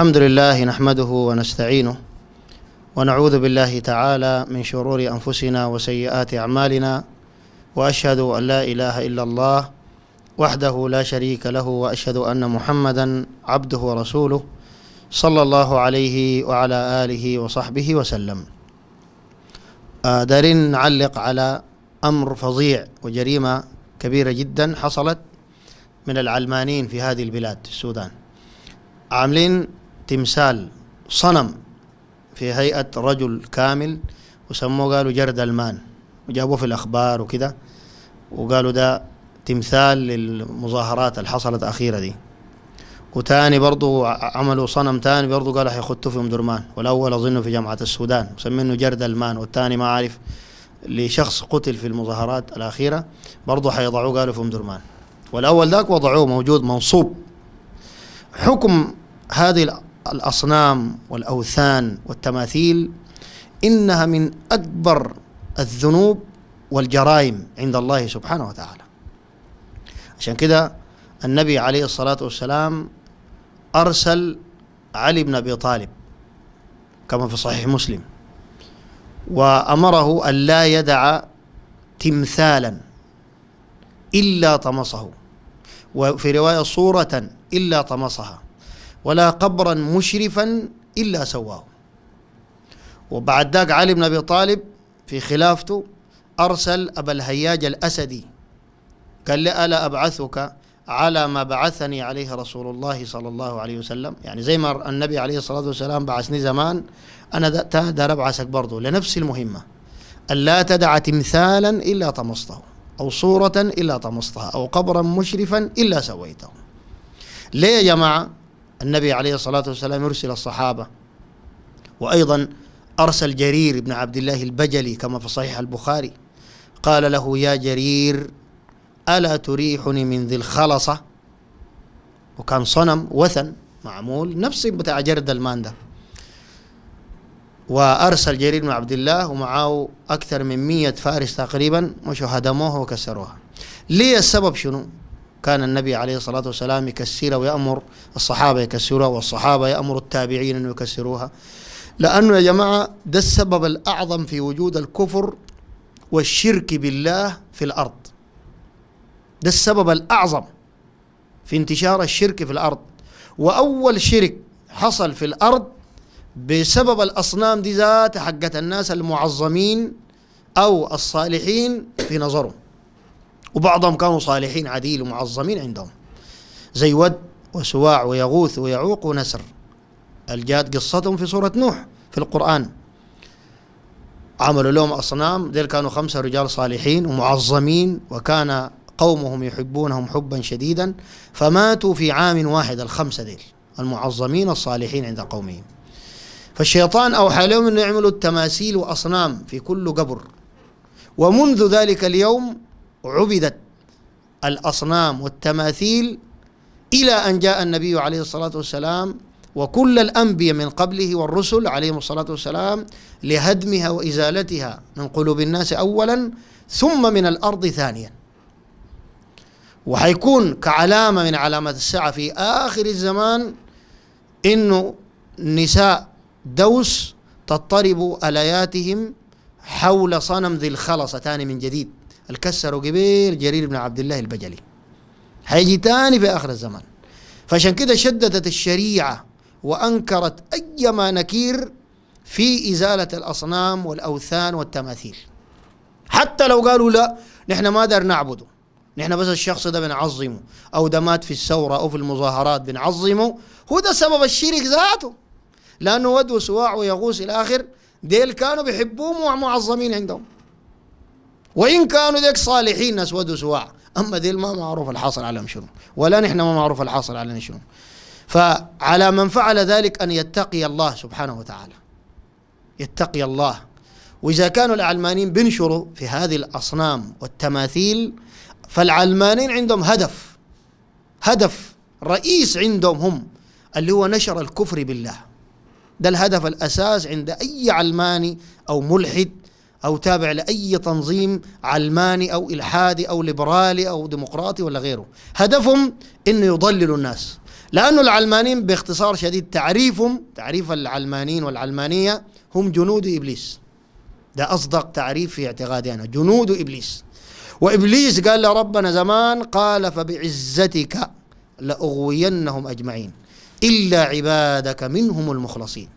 الحمد لله نحمده ونستعينه ونعوذ بالله تعالى من شرور أنفسنا وسيئات أعمالنا وأشهد أن لا إله إلا الله وحده لا شريك له وأشهد أن محمدا عبده ورسوله صلى الله عليه وعلى آله وصحبه وسلم آه، دارين نعلق على أمر فظيع وجريمة كبيرة جدا حصلت من العلمانيين في هذه البلاد السودان عاملين تمثال صنم في هيئة رجل كامل وسموه قالوا جرد المان وجابوه في الأخبار وكده وقالوا ده تمثال للمظاهرات اللي حصلت أخيرة دي وتاني برضو عملوا صنم تاني برضو قالوا حيخطوا فيهم درمان والأول أظنه في جامعة السودان مسمينه جرد المان والتاني ما عارف لشخص قتل في المظاهرات الأخيرة برضو حيضعوه قالوا في درمان والأول ذاك وضعوه موجود منصوب حكم هذه الأصنام والأوثان والتماثيل إنها من أكبر الذنوب والجرائم عند الله سبحانه وتعالى عشان كده النبي عليه الصلاة والسلام أرسل علي بن أبي طالب كما في صحيح مسلم وأمره أن لا يدع تمثالا إلا طمسه وفي رواية صورة إلا طمسها ولا قبرا مشرفا إلا سواه وبعد ذاك علي بن أبي طالب في خلافته أرسل أبا الهياج الأسدي قال لي ألا أبعثك على ما بعثني عليه رسول الله صلى الله عليه وسلم يعني زي ما النبي عليه الصلاة والسلام بعثني زمان أنا دار أبعثك برضه لنفس المهمة ألا تدع تمثالا إلا طمسته أو صورة إلا طمستها أو قبرا مشرفا إلا سويته ليه يا جماعة النبي عليه الصلاة والسلام يرسل الصحابة وأيضا أرسل جرير بن عبد الله البجلي كما في صحيح البخاري قال له يا جرير ألا تريحني من ذي الخلصة وكان صنم وثن معمول نفس بتاع جرد المان ده وأرسل جرير بن عبد الله ومعه أكثر من مية فارس تقريبا مشوا هدموها وكسروها ليه السبب شنو كان النبي عليه الصلاة والسلام يكسرها ويأمر الصحابة يكسروها والصحابة يأمر التابعين أن يكسروها لأنه يا جماعة ده السبب الأعظم في وجود الكفر والشرك بالله في الأرض ده السبب الأعظم في انتشار الشرك في الأرض وأول شرك حصل في الأرض بسبب الأصنام دي ذات حقت الناس المعظمين أو الصالحين في نظرهم وبعضهم كانوا صالحين عديل ومعظمين عندهم زي ود وسواع ويغوث ويعوق ونسر الجاد قصتهم في سورة نوح في القرآن عملوا لهم أصنام ذل كانوا خمسة رجال صالحين ومعظمين وكان قومهم يحبونهم حبا شديدا فماتوا في عام واحد الخمسة ذيل المعظمين الصالحين عند قومهم فالشيطان أوحى لهم أن يعملوا التماثيل وأصنام في كل قبر ومنذ ذلك اليوم عبدت الاصنام والتماثيل الى ان جاء النبي عليه الصلاه والسلام وكل الانبياء من قبله والرسل عليهم الصلاه والسلام لهدمها وازالتها من قلوب الناس اولا ثم من الارض ثانيا وحيكون كعلامه من علامات الساعه في اخر الزمان انه نساء دوس تضطرب ألياتهم حول صنم ذي الخلصه تاني من جديد الكسر قبيل جرير بن عبد الله البجلي هيجي تاني في آخر الزمان فعشان كده شددت الشريعة وأنكرت أيما نكير في إزالة الأصنام والأوثان والتماثيل حتى لو قالوا لا نحن ما دار نعبده نحن بس الشخص ده بنعظمه أو ده مات في الثورة أو في المظاهرات بنعظمه هو ده سبب الشرك ذاته لأنه ود وسواع ويغوص إلى آخر ديل كانوا بيحبوهم ومعظمين عندهم وإن كانوا ذاك صالحين اسود وسواع أما ذي ما معروف الحاصل عليهم شنو ولا نحن ما معروف الحاصل علينا شنو فعلى من فعل ذلك أن يتقي الله سبحانه وتعالى يتقي الله وإذا كانوا العلمانيين بينشروا في هذه الأصنام والتماثيل فالعلمانيين عندهم هدف هدف رئيس عندهم هم اللي هو نشر الكفر بالله ده الهدف الأساس عند أي علماني أو ملحد أو تابع لأي تنظيم علماني أو إلحادي أو ليبرالي أو ديمقراطي ولا غيره هدفهم أنه يضللوا الناس لأن العلمانيين باختصار شديد تعريفهم تعريف العلمانيين والعلمانية هم جنود إبليس ده أصدق تعريف في اعتقادي أنا جنود إبليس وإبليس قال لربنا زمان قال فبعزتك لأغوينهم أجمعين إلا عبادك منهم المخلصين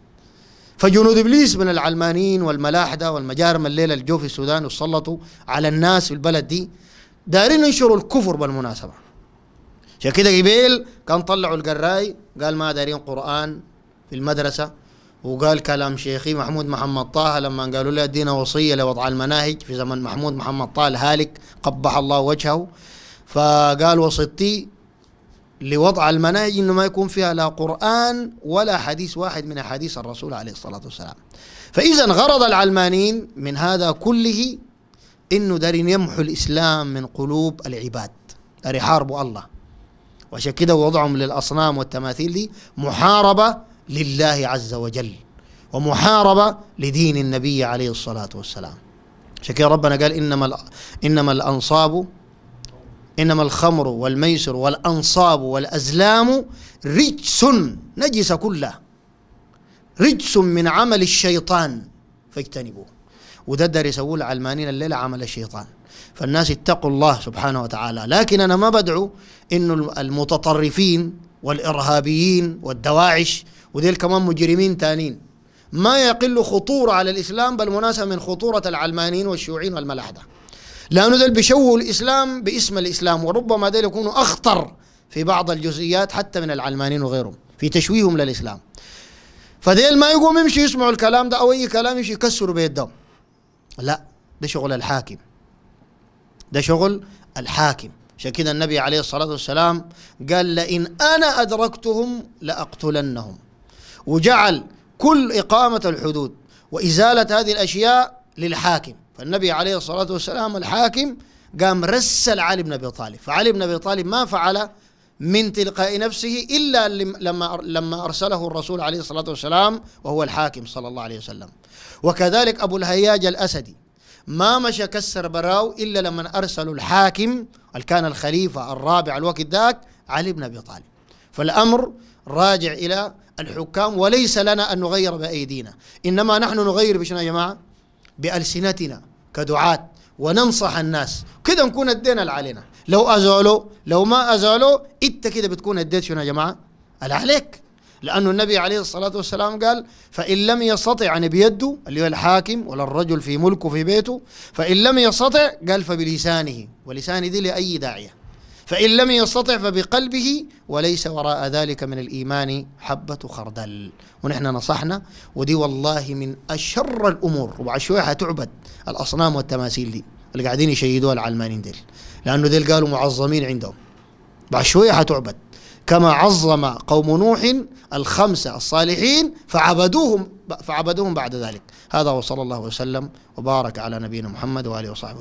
فجنود ابليس من العلمانيين والملاحده والمجارم الليله الجو في السودان وسلطوا على الناس في البلد دي دارين ينشروا الكفر بالمناسبه عشان كده قبيل كان طلعوا القراي قال ما دارين قران في المدرسه وقال كلام شيخي محمود محمد طه لما قالوا له ادينا وصيه لوضع المناهج في زمن محمود محمد طه الهالك قبح الله وجهه فقال وصيتي لوضع المناهج انه ما يكون فيها لا قران ولا حديث واحد من احاديث الرسول عليه الصلاه والسلام. فاذا غرض العلمانيين من هذا كله انه دارين يمحوا الاسلام من قلوب العباد، دار يحاربوا الله. وعشان كده وضعهم للاصنام والتماثيل دي محاربه لله عز وجل ومحاربه لدين النبي عليه الصلاه والسلام. عشان كده ربنا قال انما انما الانصاب إنما الخمر والميسر والأنصاب والأزلام رجس نجس كله رجس من عمل الشيطان فاجتنبوه وده دار يسووه العلمانيين الليلة عمل الشيطان فالناس اتقوا الله سبحانه وتعالى لكن أنا ما بدعو إنه المتطرفين والإرهابيين والدواعش وديل كمان مجرمين تانين ما يقل خطورة على الإسلام بالمناسبة من خطورة العلمانيين والشيوعيين والملاحدة لأنه ده بيشوهوا الإسلام باسم الإسلام وربما ده يكونوا أخطر في بعض الجزئيات حتى من العلمانيين وغيرهم في تشويههم للإسلام فديل ما يقوم يمشي يسمعوا الكلام ده أو أي كلام يمشي يكسروا بيدهم لا ده شغل الحاكم ده شغل الحاكم عشان كده النبي عليه الصلاة والسلام قال لئن أنا أدركتهم لأقتلنهم وجعل كل إقامة الحدود وإزالة هذه الأشياء للحاكم فالنبي عليه الصلاة والسلام الحاكم قام رسل علي بن أبي طالب فعلي بن أبي طالب ما فعل من تلقاء نفسه إلا لما لما أرسله الرسول عليه الصلاة والسلام وهو الحاكم صلى الله عليه وسلم وكذلك أبو الهياج الأسدي ما مشى كسر براو إلا لما أرسلوا الحاكم كان الخليفة الرابع الوقت ذاك علي بن أبي طالب فالأمر راجع إلى الحكام وليس لنا أن نغير بأيدينا إنما نحن نغير بشنا يا جماعة بألسنتنا كدعاة وننصح الناس كده نكون ادينا اللي علينا لو أزالوا لو ما أزالوا انت كده بتكون اديت شنو يا جماعة اللي عليك لأنه النبي عليه الصلاة والسلام قال فإن لم يستطع يعني بيده اللي هو الحاكم ولا الرجل في ملكه في بيته فإن لم يستطع قال فبلسانه ولسانه دي لأي داعية فإن لم يستطع فبقلبه وليس وراء ذلك من الإيمان حبة خردل ونحن نصحنا ودي والله من أشر الأمور وعشوائها تعبد الأصنام والتماثيل دي اللي قاعدين يشيدوها العلمانيين ديل لأنه ديل قالوا معظمين عندهم بعشوية حتعبد كما عظم قوم نوح الخمسة الصالحين فعبدوهم فعبدوهم بعد ذلك هذا وصلى الله وسلم وبارك على نبينا محمد وآله وصحبه